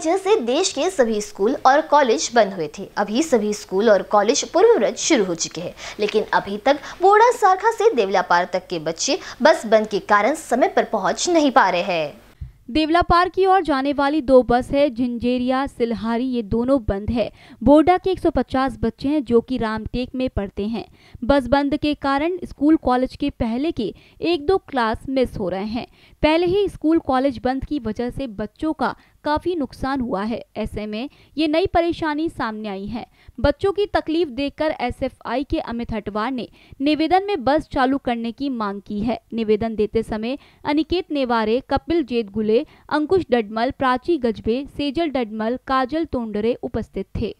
वजह से देश के सभी स्कूल और कॉलेज बंद हुए थे अभी सभी स्कूल और कॉलेज पूर्ववत शुरू हो चुके हैं लेकिन अभी तक बोड़ा सारखा से देवलापार तक के बच्चे बस बंद के कारण समय पर पहुंच नहीं पा रहे हैं देवलापार की ओर जाने वाली दो बस है झिंझेरिया सिलहारी ये दोनों बंद है बोर्डा के 150 बच्चे हैं जो कि रामटेक में पढ़ते हैं बस बंद के कारण स्कूल कॉलेज के पहले के एक दो क्लास मिस हो रहे हैं पहले ही स्कूल कॉलेज बंद की वजह से बच्चों का काफ़ी नुकसान हुआ है ऐसे में ये नई परेशानी सामने आई है बच्चों की तकलीफ देखकर एसएफआई के अमित हटवार ने निवेदन में बस चालू करने की मांग की है निवेदन देते समय अनिकेत नेवारे कपिल जेतगुले अंकुश डडमल प्राची गजबे सेजल डडमल काजल तोंडरे उपस्थित थे